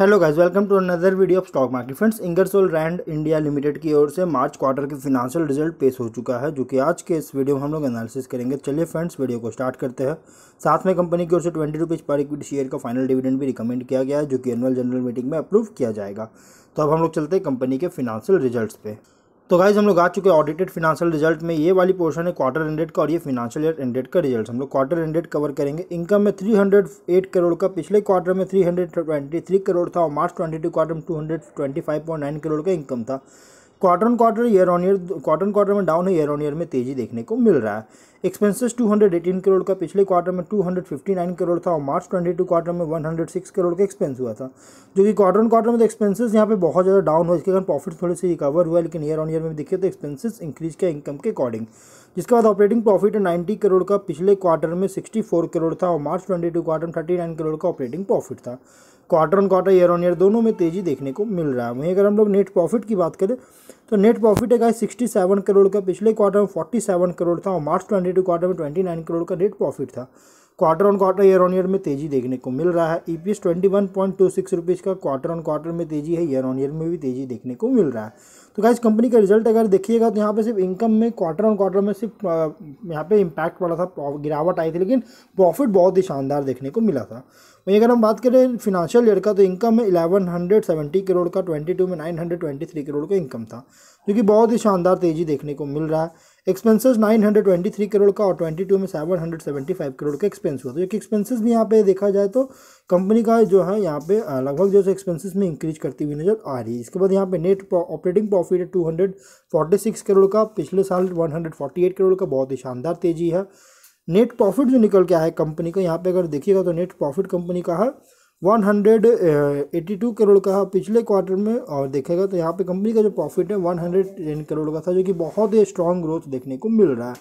hello guys welcome to another video of stock market friends Ingersoll Rand India Limited की ओर से March quarter के financial result पेश हो चुका है जो कि आज के इस वीडियो में हम लोग एनालिसिस करेंगे चलिए फ्रेंड्स वीडियो को स्टार्ट करते हैं साथ में कंपनी की ओर से ट्वेंटी रुपीज़ पर इक्विटी शेयर का फाइनल डिविडेंड भी रिकमेंड किया गया है जो कि एनुअल जनरल मीटिंग में अप्रूव किया जाएगा तो अब हम लोग चलते हैं कंपनी के फिनांशियल रिजल्ट पे तो गाइज हम लोग आ चुके हैं ऑडिटेड फिनेंशियल रिजल्ट में ये वाली पोर्शन है क्वार्टर एंडेड का और ये फिनांशियल ईयर एंडेड का रिजल्ट हम लोग क्वार्टर एंडेड कवर करेंगे इनकम में 308 करोड़ का पिछले क्वार्टर में 323 करोड़ था और मार्च 22 क्वार्टर में 225.9 करोड़ का इनकम था quarter quarter year on year quarter quarter में डाउन है ईयर ऑन ईयर में तेजी देखने को मिल रहा है एक्सपेंसेस 218 करोड़ का पिछले क्वार्टर में 259 करोड़ था और मार्च 22 क्वार्टर में 106 करोड़ का एक्सपेंस हुआ था जो कि क्वार्टर ऑन क्वार्टर में तो एक्सपेंसेस यहाँ पे बहुत ज़्यादा डाउन हुआ इसके कारण प्रॉफिट थोड़े से रिकवर हुआ लेकिन ईयर ऑन ईयर में देखिए तो एक्सपेंसिस इंक्रीज किया इनकम के अकॉर्डिंग जिसके बाद ऑपरेटिंग प्रॉफिट नाइन्टी करोड़ का पिछले क्वार्टर में सिक्सटी करोड़ था और मार्च ट्वेंटी क्वार्टर में थर्टी करोड़ का ऑपरेटिंग प्रॉफिट था quarter on quarter year on year दोनों में तेजी देखने को मिल रहा है वहीं अगर हम लोग नेट प्रॉफिट की बात करें तो नेट प्रॉफिट है सिक्सटी सेवन करोड़ का पिछले क्वार्टर में फोर्टी सेवन करोड़ था और मार्च ट्वेंटी टू क्वार्टर में ट्वेंटी नाइन करोड़ का नेट प्रॉफिट था quarter on quarter year on year में तेजी देखने को मिल रहा है E P S twenty one point two six rupees का क्वार्टर ऑन क्वार्टर में तेजी है ईयर ऑन ईयर में भी तेजी देखने को मिल रहा है तो क्या कंपनी का रिजल्ट अगर देखिएगा तो यहाँ पे सिर्फ इनकम में क्वार्टर ऑन क्वार्टर में सिर्फ यहाँ पे इम्पैक्ट पड़ा था गिरावट आई थी लेकिन प्रॉफिट बहुत ही शानदार देखने को मिला था वहीं अगर हम बात करें फिनेंशियल ईयर का तो इनकम में इलेवन हंड्रेड सेवेंटी करोड़ का ट्वेंटी टू में nine hundred twenty three crore का इनकम था जो कि बहुत ही शानदार तेज़ी देखने को मिल रहा है एक्सपेंसेस 923 करोड़ का और 22 में 775 करोड़ का एक्सपेंस हुआ तो एक एक्सपेंसेस भी यहाँ पे देखा जाए तो कंपनी का जो है यहाँ पे लगभग जो है एक्सपेंसेस में इंक्रीज करती हुई नज़र आ रही है इसके बाद यहाँ पे नेट ऑपरेटिंग प्रॉफिट है टू करोड़ का पिछले साल वन करोड़ का बहुत ही शानदार तेजी है नेट प्रॉफिट जो निकल के आया है कंपनी का यहाँ पे अगर देखिएगा तो नेट प्रॉफिट कंपनी का है 182 करोड़ का पिछले क्वार्टर में और देखेगा तो यहाँ पे कंपनी का जो प्रॉफिट है 110 करोड़ का था जो कि बहुत ही स्ट्रॉन्ग ग्रोथ देखने को मिल रहा है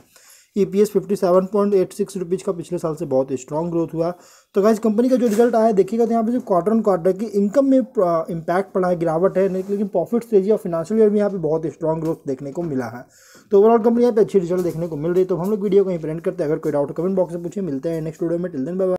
E P S fifty seven point eight six rupees का पिछले साल से बहुत स्ट्रॉन्ग ग्रोथ हुआ तो क्या कंपनी का जो रिजल्ट आया देखिएगा तो यहाँ पे जो क्वार्टर ऑन क्वार्टर की इनकम में इंपैक्ट पड़ा है गिरावट है लेकिन प्रॉफिट तेजी और फिनेंशियल ईयर भी यहाँ पे बहुत स्ट्रॉन्ग ग्रोथ देखने को मिला है तो ओवरऑल कंपनी यहाँ पे अच्छी रिजल्ट देखने को मिल रही तो हम लोग वीडियो को इंप्रेंट करते हैं अगर कोई डाउट कमेंट बॉक्स में पूछे मिलते हैं नेक्स्ट वीडियो में टिल दिन बाय